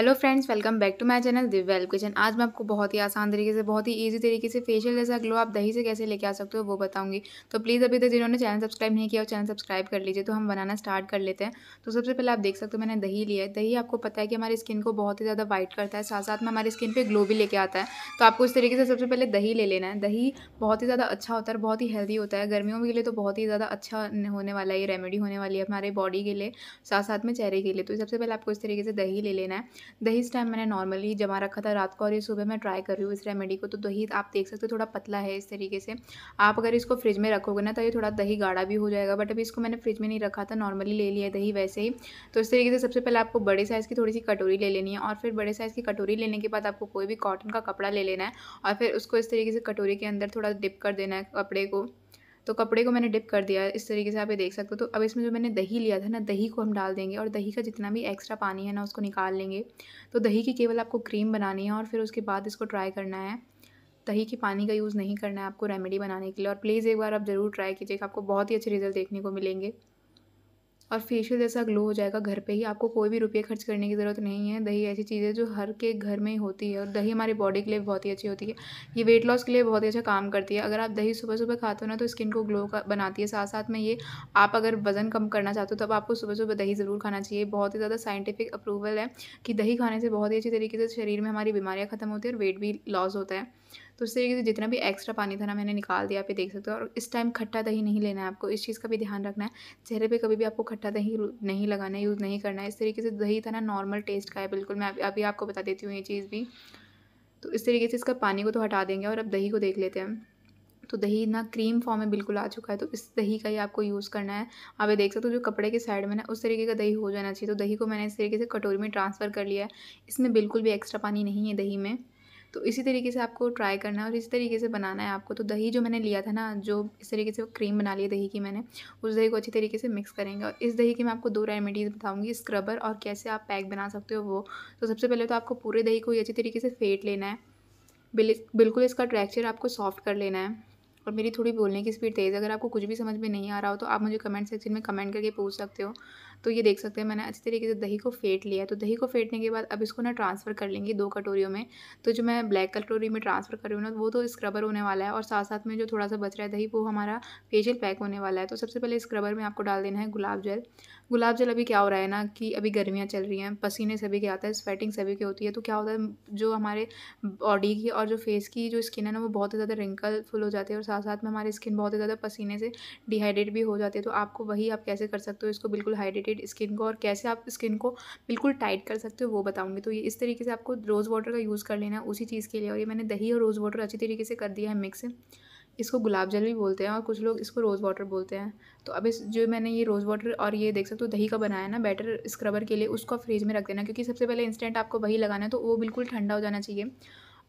Hello friends welcome back to my channel Divyal kitchen आज मैं आपको बहुत ही आसान तरीके से बहुत ही इजी तरीके से फेशियल जैसा ग्लो आप दही से कैसे लेके आ सकते हो वो बताऊंगी तो प्लीज़ अभी तक जिन्होंने चैनल सब्सक्राइब नहीं किया वो चैनल सब्सक्राइब कर लीजिए तो हम बनाना स्टार्ट कर लेते हैं तो सबसे पहले आप देख सकते हो मैंने दही लिया है दही आपको पता है कि हमारी स्किन को बहुत ही ज़्यादा वाइट करता है साथ साथ में हमारी स्किन पर ग्लो भी लेके आता है तो आपको इस तरीके से सबसे पहले दही ले लेना है दही बहुत ही ज़्यादा अच्छा होता है बहुत ही हेल्दी होता है गर्मियों के लिए तो बहुत ही ज़्यादा अच्छा होने वाला है ये रेमेडी होने वाली है हमारे बॉडी के लिए साथ साथ में चेहरे के लिए तो सबसे पहले आपको इस तरीके से दही ले लेना है दही इस टाइम मैंने नॉर्मली जमा रखा था रात को और ये सुबह मैं ट्राई कर रही हूँ इस रेमेडी को तो दही आप देख सकते हो थोड़ा पतला है इस तरीके से आप अगर इसको फ्रिज में रखोगे ना तो ये थोड़ा दही गाढ़ा भी हो जाएगा बट अभी इसको मैंने फ्रिज में नहीं रखा था नॉर्मली ले लिया दही वैसे ही तो इस तरीके से सबसे पहले आपको बड़े साइज़ की थोड़ी सी कटोरी ले लेनी है और फिर बड़े साइज़ की कटोरी लेने के बाद आपको कोई भी कॉटन का कपड़ा ले लेना है और फिर उसको इस तरीके से कटोरी के अंदर थोड़ा डिप कर देना है कपड़े को तो कपड़े को मैंने डिप कर दिया इस तरीके से आप ये देख सकते हो तो अब इसमें जो मैंने दही लिया था ना दही को हम डाल देंगे और दही का जितना भी एक्स्ट्रा पानी है ना उसको निकाल लेंगे तो दही की केवल आपको क्रीम बनानी है और फिर उसके बाद इसको ट्राई करना है दही के पानी का यूज़ नहीं करना है आपको रेमेडी बनाने के लिए और प्लीज़ एक बार आप ज़रूर ट्राई कीजिएगा आपको बहुत ही अच्छे रिजल्ट देखने को मिलेंगे और फेशियल जैसा ग्लो हो जाएगा घर पे ही आपको कोई भी रुपये खर्च करने की ज़रूरत नहीं है दही ऐसी चीज़ है जो हर के घर में ही होती है और दही हमारी बॉडी के लिए बहुत ही अच्छी होती है ये वेट लॉस के लिए बहुत ही अच्छा काम करती है अगर आप दही सुबह सुबह खाते हो ना तो स्किन को ग्लो बनाती है साथ साथ में ये आप अगर वज़न कम करना चाहते हो तो आपको सुबह सुबह दही ज़रूर खाना चाहिए बहुत ही ज़्यादा साइंटिफिक अप्रूवल है कि दही खाने से बहुत ही अच्छी तरीके से शरीर में हमारी बीमारियाँ ख़त्म होती है और वेट भी लॉस होता है तो इस तरीके से जितना भी एक्स्ट्रा पानी था ना मैंने निकाल दिया आप ये देख सकते हो और इस टाइम खट्टा दही नहीं लेना है आपको इस चीज़ का भी ध्यान रखना है चेहरे पे कभी भी आपको खट्टा दही नहीं लगाना है यूज़ नहीं करना है इस तरीके से दही था ना नॉर्मल टेस्ट का है बिल्कुल मैं अभी आपको बता देती हूँ ये चीज़ भी तो इस तरीके से इसका पानी को तो हटा देंगे और अब दही को देख लेते हैं तो दही ना क्रीम फॉर्म में बिल्कुल आ चुका है तो इस दही का ही आपको यूज़ करना है आप ये देख सकते हो जो कपड़े के साइड में ना उस तरीके का दही हो जाना चाहिए तो दही को मैंने इस तरीके से कटोरी में ट्रांसफ़र कर लिया है इसमें बिल्कुल भी एक्स्ट्रा पानी नहीं है दही में तो इसी तरीके से आपको ट्राई करना है और इसी तरीके से बनाना है आपको तो दही जो मैंने लिया था ना जो इस तरीके से क्रीम बना ली दही की मैंने उस दही को अच्छी तरीके से मिक्स करेंगे और इस दही की मैं आपको दो रेमेडीज़ बताऊँगी स्क्रबर और कैसे आप पैक बना सकते हो वो तो सबसे पहले तो आपको पूरे दही को अच्छी तरीके से फेंट लेना है बिल्कुल इसका ट्रैक्चर आपको सॉफ्ट कर लेना है और मेरी थोड़ी बोलने की स्पीड तेज़ अगर आपको कुछ भी समझ में नहीं आ रहा हो तो आप मुझे कमेंट सेक्शन में कमेंट करके पूछ सकते हो तो ये देख सकते हैं मैंने अच्छी तरीके से दही को फेंट लिया है तो दही को फेंटने के बाद अब इसको ना ट्रांसफ़र कर लेंगे दो कटोरियों में तो जो मैं ब्लैक कटोरी में ट्रांसफ़र कर रही हूँ ना वो तो स्क्रबर होने वाला है और साथ साथ में जो थोड़ा सा बच रहा है दही वो हमारा फेशियल पैक होने वाला है तो सबसे पहले स्क्रबर में आपको डाल देना है गुलाब जल गुलाब जल अभी क्या हो रहा है ना कि अभी गर्मियाँ चल रही हैं पसीने सभी के आता है स्वेटिंग सभी की होती है तो क्या होता है जो हमारे बॉडी की और जो फेस की जो स्किन है ना वो बहुत ज़्यादा रिंकल फुल हो जाती है और साथ साथ में हमारी स्किन बहुत ही ज़्यादा पसीने से डिहाइड्रेट भी हो जाती है तो आपको वही आप कैसे कर सकते हो इसको बिल्कुल हाइड्रेट रिलेटेड स्किन को और कैसे आप स्किन को बिल्कुल टाइट कर सकते हो वो बताऊँगी तो ये इस तरीके से आपको रोज़ वाटर का यूज़ कर लेना है उसी चीज़ के लिए और ये मैंने दही और रोज़ वाटर अच्छी तरीके से कर दिया है मिक्स इसको गुलाब जल भी बोलते हैं और कुछ लोग इसको रोज़ वाटर बोलते हैं तो अब इस जो मैंने ये रोज़ वाटर और ये देख सकते हो दही का बनाया ना बैटर स्क्रबर के लिए उसको फ्रिज में रख देना क्योंकि सबसे पहले इंस्टेंट आपको वही लगाना है तो वो बिल्कुल ठंडा हो जाना चाहिए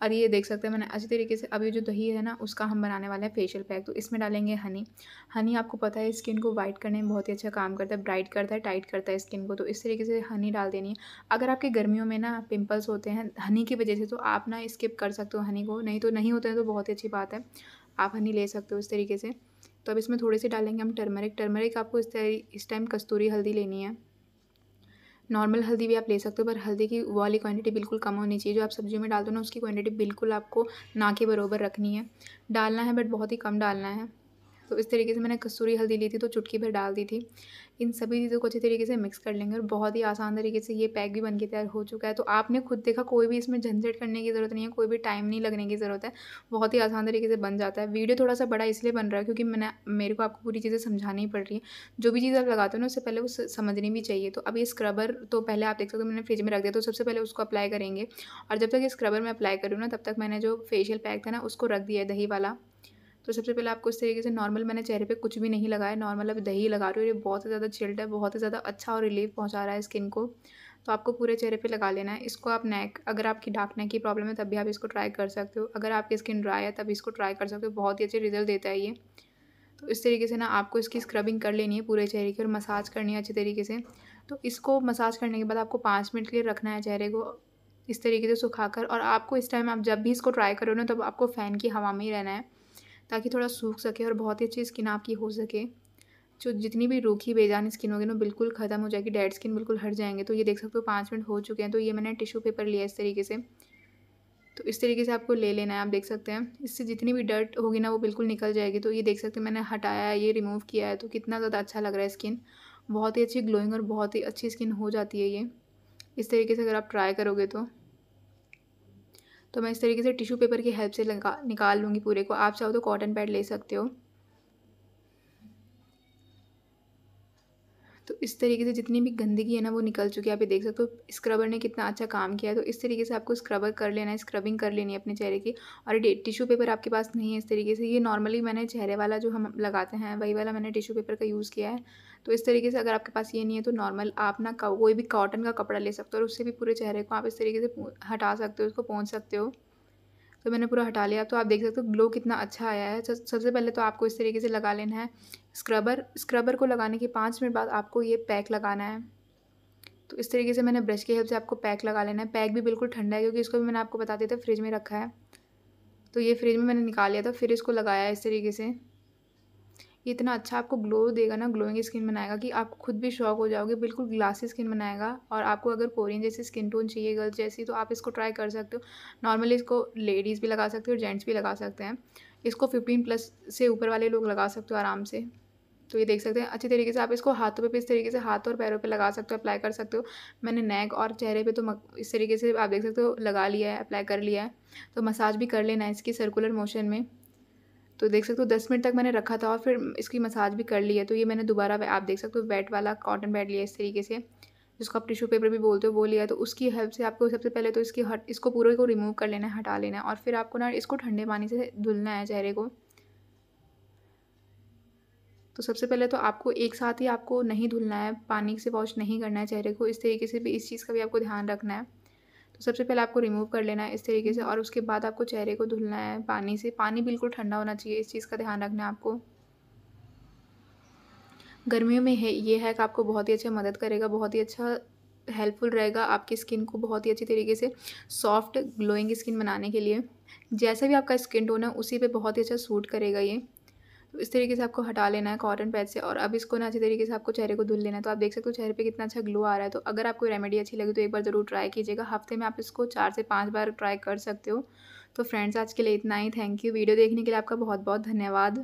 और ये देख सकते हैं मैंने अच्छी तरीके से अभी जो दही है ना उसका हम बनाने वाले हैं फेशियल पैक तो इसमें डालेंगे हनी हनी आपको पता है स्किन को वाइट करने में बहुत ही अच्छा काम करता है ब्राइट करता है टाइट करता है स्किन को तो इस तरीके से हनी डाल देनी है अगर आपके गर्मियों में ना पिम्पल्स होते हैं हनी की वजह से तो आप ना स्किप कर सकते हो हनी को नहीं तो नहीं होते हैं तो बहुत ही अच्छी बात है आप हनी ले सकते हो इस तरीके से तो अब इसमें थोड़ी सी डालेंगे हम टर्मरिक टर्मरिक आपको इस टाइम कस्तूरी हल्दी लेनी है नॉर्मल हल्दी भी आप ले सकते हो पर हल्दी की वाली क्वांटिटी बिल्कुल कम होनी चाहिए जो आप सब्जियों में डालते हो ना उसकी क्वांटिटी बिल्कुल आपको ना के बराबर रखनी है डालना है बट बहुत ही कम डालना है तो इस तरीके से मैंने कसूरी हल्दी ली थी तो चुटकी भर डाल दी थी इन सभी चीज़ों को अच्छे तरीके से मिक्स कर लेंगे और बहुत ही आसान तरीके से ये पैक भी बन के तैयार हो चुका है तो आपने खुद देखा कोई भी इसमें झंझट करने की ज़रूरत नहीं है कोई भी टाइम नहीं लगने की ज़रूरत है बहुत ही आसान तरीके से बन जाता है वीडियो थोड़ा सा बड़ा इसलिए बन रहा है क्योंकि मैंने मेरे को आपको पूरी चीज़ें समझानी पड़ रही है जो भी चीज़ आप लगाते हो ना उससे पहले वो समझनी भी चाहिए तो अब ये स्क्रबर तो पहले आप देख सकते हो मैंने फ्रिज में रख दिया तो सबसे पहले उसको अप्लाई करेंगे और जब तक ये स्क्रबर मैं अप्लाई करूँ ना तब तक मैंने जो फेशियल पैक था ना उसको रख दिया है दही वाला तो सबसे पहले आपको इस तरीके से नॉर्मल मैंने चेहरे पे कुछ भी नहीं लगाया नॉर्मल अभी दही लगा रही हूँ ये बहुत ही ज़्यादा चिल्ड है बहुत ही ज़्यादा अच्छा और रिलीफ पहुँचा रहा है स्किन को तो आपको पूरे चेहरे पे लगा लेना है इसको आप नेक अगर आपकी डार्क नेक की प्रॉब्लम है तब भी आप इसको ट्राई कर सकते हो अगर आपकी स्किन ड्राई है तब इसको ट्राई कर सकते हो बहुत ही अच्छे रिजल्ट देता है ये तो इस तरीके से ना आपको इसकी स्क्रबिंग कर लेनी है पूरे चेहरे की और मसाज करनी है अच्छे तरीके से तो इसको मसाज करने के बाद आपको पाँच मिनट के लिए रखना है चेहरे को इस तरीके से सुखाकर और आपको इस टाइम आप जब भी इसको ट्राई करो ना तब आपको फ़ैन की हवा में ही रहना है ताकि थोड़ा सूख सके और बहुत ही अच्छी स्किन आपकी हो सके जो जितनी भी रूखी बेजान स्किन होगी ना बिल्कुल ख़त्म हो जाएगी डेड स्किन बिल्कुल हट जाएंगे तो ये देख सकते हो पाँच मिनट हो चुके हैं तो ये मैंने टिश्यू पेपर लिया इस तरीके से तो इस तरीके से आपको ले लेना है आप देख सकते हैं इससे जितनी भी डर्ट होगी ना वो बिल्कुल निकल जाएगी तो ये देख सकते हैं मैंने हटाया है ये रिमूव किया है तो कितना ज़्यादा अच्छा लग रहा है स्किन बहुत ही अच्छी ग्लोइंग और बहुत ही अच्छी स्किन हो जाती है ये इस तरीके से अगर आप ट्राई करोगे तो तो मैं इस तरीके से टिश्यू पेपर की हेल्प से निकाल लूँगी पूरे को आप चाहो तो कॉटन पैड ले सकते हो तो इस तरीके से जितनी भी गंदगी है ना वो निकल चुकी है आप ये देख सकते हो स्क्रबर ने कितना अच्छा काम किया है तो इस तरीके से आपको स्क्रबर कर लेना है स्क्रबिंग कर लेनी है अपने चेहरे की और टिश्यू पेपर आपके पास नहीं है इस तरीके से ये नॉर्मली मैंने चेहरे वाला जो हम लगाते हैं वही वाला मैंने टिश्यू पेपर का यूज़ किया है तो इस तरीके से अगर आपके पास ये नहीं है तो नॉर्मल आप ना कोई भी कॉटन का कपड़ा ले सकते हो और उससे भी पूरे चेहरे को आप इस तरीके से हटा सकते हो उसको पहुँच सकते हो तो मैंने पूरा हटा लिया तो आप देख सकते हो ग्लो कितना अच्छा आया है सबसे पहले तो आपको इस तरीके से लगा लेना है स्क्रबर स्क्रबर को लगाने के पाँच मिनट बाद आपको ये पैक लगाना है तो इस तरीके से मैंने ब्रश की हेल्प से आपको पैक लगा लेना है पैक भी बिल्कुल ठंडा है क्योंकि इसको भी मैंने आपको बता दिया था फ्रिज में रखा है तो ये फ्रिज में मैंने निकाल लिया था फिर इसको लगाया इस तरीके से ये इतना अच्छा आपको ग्लो देगा ना ग्लोइंग स्किन बनाएगा कि आप खुद भी शॉक हो जाओगे बिल्कुल ग्लासी स्किन बनाएगा और आपको अगर कोरियन जैसी स्किन टोन चाहिए गर्ल्स जैसी तो आप इसको ट्राई कर सकते हो नॉर्मली इसको लेडीज़ भी लगा सकते हो और जेंट्स भी लगा सकते हैं इसको फिफ्टीन प्लस से ऊपर वाले लोग लगा सकते हो आराम से तो ये देख सकते हैं अच्छे तरीके से आप इसको हाथों पे भी इस तरीके से हाथों और पैरों पे लगा सकते हो अप्लाई कर सकते हो मैंने नेक और चेहरे पे तो इस तरीके से आप देख सकते हो लगा लिया है अप्लाई कर लिया है तो मसाज भी कर लेना है इसकी सर्कुलर मोशन में तो देख सकते हो दस मिनट तक मैंने रखा था और फिर इसकी मसाज भी कर ली है तो ये मैंने दोबारा आप देख सकते हो बेड वाला कॉटन बेड लिया इस तरीके से जिसको आप टिशू पेपर भी बोलते हो वो लिया तो उसकी हेल्प से आपको सबसे पहले तो इसकी हट इसको पूरे को रिमूव कर लेना है हटा लेना है और फिर आपको ना इसको ठंडे पानी से धुलना है चेहरे को तो सबसे पहले तो आपको एक साथ ही आपको नहीं धुलना है पानी से वॉश नहीं करना है चेहरे को इस तरीके से भी इस चीज़ का भी आपको ध्यान रखना है तो सबसे पहले आपको रिमूव कर लेना है इस तरीके से हम्म। और उसके बाद आपको चेहरे को धुलना है पानी से पानी बिल्कुल ठंडा होना चाहिए इस चीज़ का ध्यान रखना है आपको गर्मियों में है ये हैक आपको बहुत ही अच्छा मदद करेगा बहुत ही अच्छा हेल्पफुल रहेगा आपकी स्किन को बहुत ही अच्छी तरीके से सॉफ्ट ग्लोइंग स्किन बनाने के लिए जैसा भी आपका स्किन टोन है उसी पे बहुत ही अच्छा सूट करेगा ये तो इस तरीके से आपको हटा लेना है कॉटन पैड से और अब इसको ना अच्छी तरीके से आपको चेहरे को धुल लेना है तो आप देख सकते हो चेहरे पे कितना अच्छा ग्लो आ रहा है तो अगर आपको रेमेडी अच्छी लगी तो एक बार ज़रूर ट्राई कीजिएगा हफ्ते में आप इसको चार से पाँच बार ट्राई कर सकते हो तो फ्रेंड्स आज के लिए इतना ही थैंक यू वीडियो देखने के लिए आपका बहुत बहुत धन्यवाद